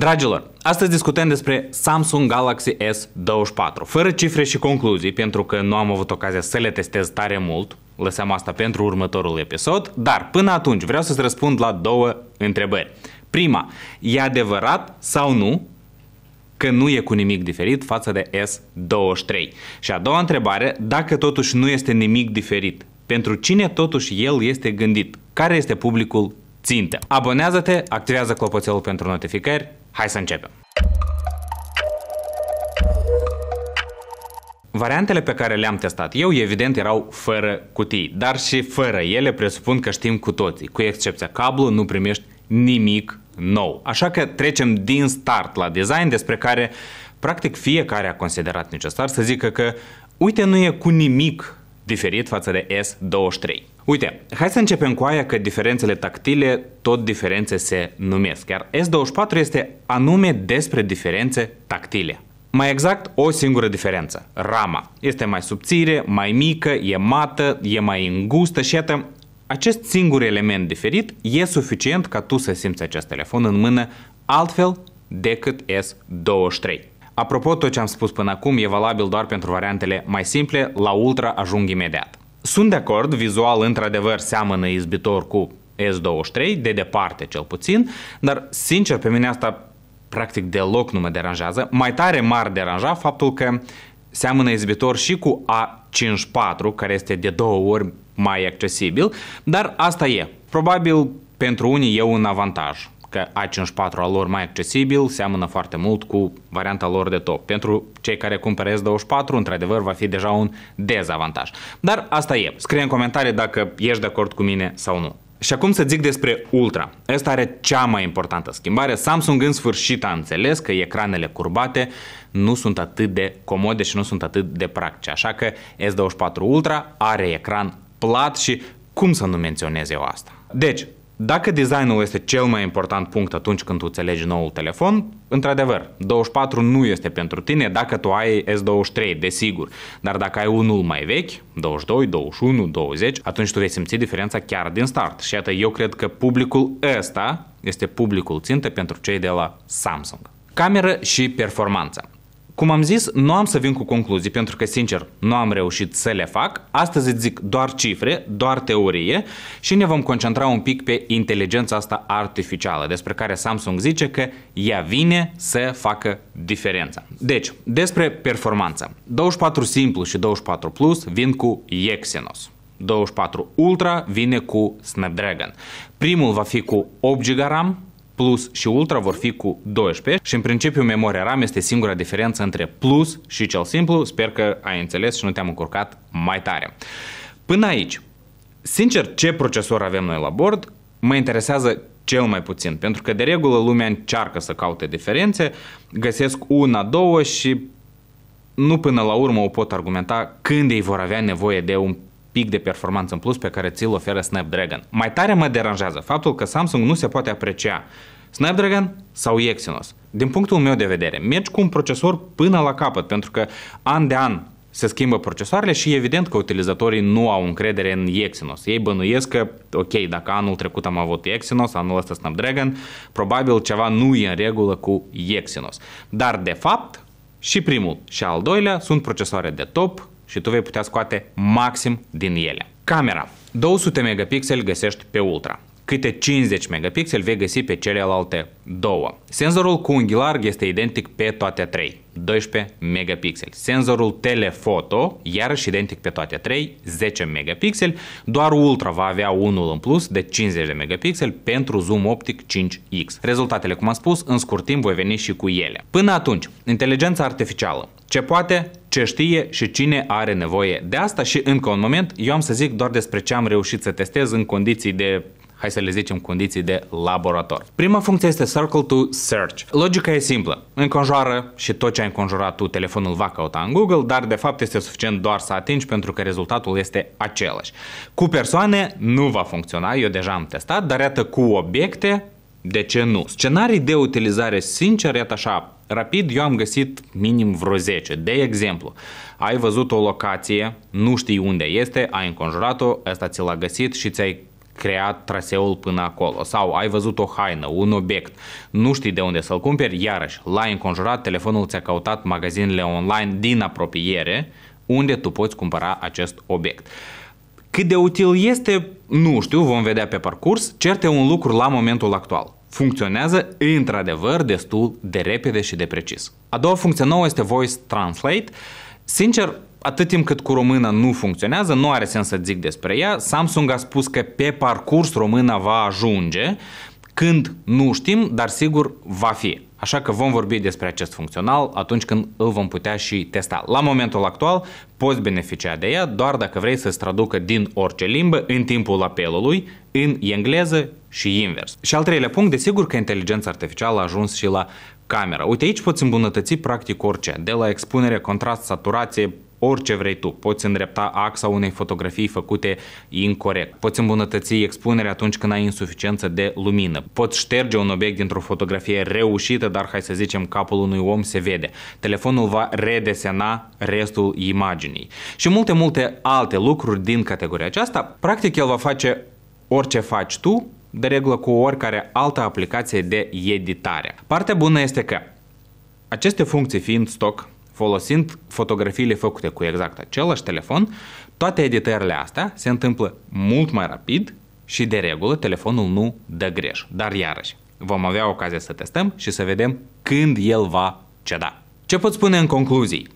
Dragilor, astăzi discutăm despre Samsung Galaxy S24. Fără cifre și concluzii, pentru că nu am avut ocazia să le testez tare mult, lăsăm asta pentru următorul episod, dar până atunci vreau să-ți răspund la două întrebări. Prima, e adevărat sau nu că nu e cu nimic diferit față de S23? Și a doua întrebare, dacă totuși nu este nimic diferit, pentru cine totuși el este gândit? Care este publicul țintă. Abonează-te, activează clopoțelul pentru notificări. Hai să începem! Variantele pe care le-am testat eu, evident, erau fără cutii, dar și fără ele presupun că știm cu toții. Cu excepția cablu, nu primești nimic nou. Așa că trecem din start la design, despre care practic fiecare a considerat necesar să zică că uite nu e cu nimic diferit față de S23. Uite, hai să începem cu aia că diferențele tactile tot diferențe se numesc, iar S24 este anume despre diferențe tactile. Mai exact, o singură diferență. Rama este mai subțire, mai mică, e mată, e mai îngustă și iată, acest singur element diferit e suficient ca tu să simți acest telefon în mână altfel decât S23. Apropo, tot ce am spus până acum e valabil doar pentru variantele mai simple, la Ultra ajung imediat. Sunt de acord, vizual într-adevăr seamănă izbitor cu S23, de departe cel puțin, dar sincer pe mine asta practic deloc nu mă deranjează. Mai tare m-ar deranja faptul că seamănă izbitor și cu A54, care este de două ori mai accesibil, dar asta e. Probabil pentru unii e un avantaj că A54 al lor mai accesibil seamănă foarte mult cu varianta lor de top. Pentru cei care cumpără S24, într-adevăr, va fi deja un dezavantaj. Dar asta e. Scrie în comentarii dacă ești de acord cu mine sau nu. Și acum să zic despre Ultra. Asta are cea mai importantă schimbare. Samsung în sfârșit a înțeles că ecranele curbate nu sunt atât de comode și nu sunt atât de practice. Așa că S24 Ultra are ecran plat și cum să nu menționez eu asta? Deci, dacă designul este cel mai important punct atunci când tu înțelegi noul telefon, într-adevăr, 24 nu este pentru tine dacă tu ai S23, desigur. Dar dacă ai unul mai vechi, 22, 21, 20, atunci tu vei simți diferența chiar din start. Și iată, eu cred că publicul ăsta este publicul țintă pentru cei de la Samsung. Cameră și performanță. Cum am zis, nu am să vin cu concluzii, pentru că, sincer, nu am reușit să le fac. Astăzi îți zic doar cifre, doar teorie și ne vom concentra un pic pe inteligența asta artificială, despre care Samsung zice că ea vine să facă diferența. Deci, despre performanță. 24 simplu și 24 plus vin cu Exynos. 24 Ultra vine cu Snapdragon. Primul va fi cu 8 GB RAM, plus și ultra vor fi cu 12 și în principiu memoria RAM este singura diferență între plus și cel simplu. Sper că ai înțeles și nu te-am încurcat mai tare. Până aici, sincer, ce procesor avem noi la bord mă interesează cel mai puțin, pentru că de regulă lumea încearcă să caute diferențe, găsesc una, două și nu până la urmă o pot argumenta când ei vor avea nevoie de un pic de performanță în plus pe care ți-l oferă Snapdragon. Mai tare mă deranjează faptul că Samsung nu se poate aprecia Snapdragon sau Exynos. Din punctul meu de vedere, mergi cu un procesor până la capăt, pentru că an de an se schimbă procesoarele și evident că utilizatorii nu au încredere în Exynos. Ei bănuiesc că, ok, dacă anul trecut am avut Exynos, anul ăsta Snapdragon, probabil ceva nu e în regulă cu Exynos. Dar, de fapt, și primul și al doilea sunt procesoare de top, și tu vei putea scoate maxim din ele. Camera. 200 megapixeli găsești pe ultra. Câte 50 megapixeli vei găsi pe celelalte două. Senzorul cu unghi larg este identic pe toate trei. 12 megapixeli. Senzorul telefoto, iarăși identic pe toate trei, 10 megapixeli, doar Ultra va avea unul în plus de 50 de megapixeli pentru zoom optic 5X. Rezultatele, cum am spus, în scurt timp voi veni și cu ele. Până atunci, inteligența artificială. Ce poate, ce știe și cine are nevoie de asta și încă un moment, eu am să zic doar despre ce am reușit să testez în condiții de hai să le zicem condiții de laborator. Prima funcție este Circle to Search. Logica e simplă. Înconjoară și tot ce ai înconjurat tu, telefonul va căuta în Google, dar de fapt este suficient doar să atingi pentru că rezultatul este același. Cu persoane nu va funcționa, eu deja am testat, dar iată cu obiecte, de ce nu? Scenarii de utilizare sincer, iată așa, rapid eu am găsit minim vreo 10. De exemplu, ai văzut o locație, nu știi unde este, ai înconjurat-o, ăsta ți l-a găsit și ți-ai creat traseul până acolo sau ai văzut o haină, un obiect, nu știi de unde să-l cumperi, iarăși l-ai înconjurat, telefonul ți-a căutat magazinele online din apropiere unde tu poți cumpăra acest obiect. Cât de util este, nu știu, vom vedea pe parcurs, certe un lucru la momentul actual funcționează într-adevăr destul de repede și de precis. A doua funcție nouă este Voice Translate. Sincer, atât timp cât cu româna nu funcționează, nu are sens să zic despre ea. Samsung a spus că pe parcurs româna va ajunge, când nu știm, dar sigur va fi. Așa că vom vorbi despre acest funcțional atunci când îl vom putea și testa. La momentul actual poți beneficia de ea doar dacă vrei să-ți traducă din orice limbă în timpul apelului în engleză și invers. Și al treilea punct, desigur că inteligența artificială a ajuns și la camera. Uite, aici poți îmbunătăți practic orice, de la expunere, contrast, saturație, orice vrei tu. Poți îndrepta axa unei fotografii făcute incorrect. Poți îmbunătăți expunerea atunci când ai insuficiență de lumină. Poți șterge un obiect dintr-o fotografie reușită, dar hai să zicem capul unui om se vede. Telefonul va redesena restul imaginii. Și multe, multe alte lucruri din categoria aceasta. Practic, el va face orice faci tu, de regulă cu oricare altă aplicație de editare. Partea bună este că aceste funcții fiind stock, folosind fotografiile făcute cu exact același telefon, toate editările astea se întâmplă mult mai rapid și de regulă telefonul nu dă greș. Dar iarăși, vom avea ocazia să testăm și să vedem când el va ceda. Ce pot spune în concluzii?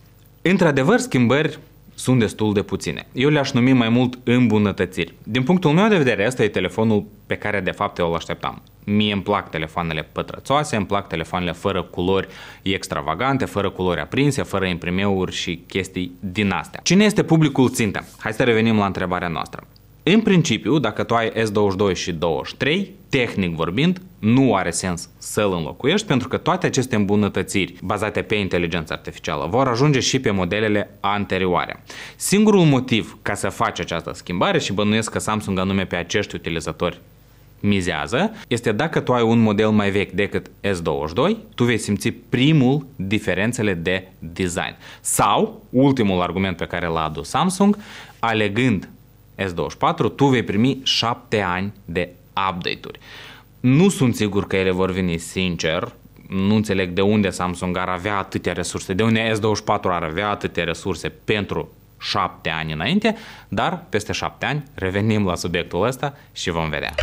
Într-adevăr, schimbări sunt destul de puține. Eu le-aș numi mai mult îmbunătățiri. Din punctul meu de vedere, asta e telefonul pe care de fapt eu îl așteptam. Mie îmi plac telefoanele pătrățoase, îmi plac telefoanele fără culori extravagante, fără culori aprinse, fără imprimeuri și chestii din astea. Cine este publicul țintă? Hai să revenim la întrebarea noastră. În principiu, dacă tu ai S22 și 23, tehnic vorbind, nu are sens să-l înlocuiești pentru că toate aceste îmbunătățiri bazate pe inteligența artificială vor ajunge și pe modelele anterioare. Singurul motiv ca să faci această schimbare și bănuiesc că Samsung anume pe acești utilizatori mizează este dacă tu ai un model mai vechi decât S22, tu vei simți primul diferențele de design. Sau, ultimul argument pe care l-a adus Samsung, alegând S24, tu vei primi 7 ani de update-uri. Nu sunt sigur că ele vor veni sincer, nu înțeleg de unde Samsung ar avea atâtea resurse, de unde S24 ar avea atâtea resurse pentru șapte ani înainte, dar peste șapte ani revenim la subiectul ăsta și vom vedea.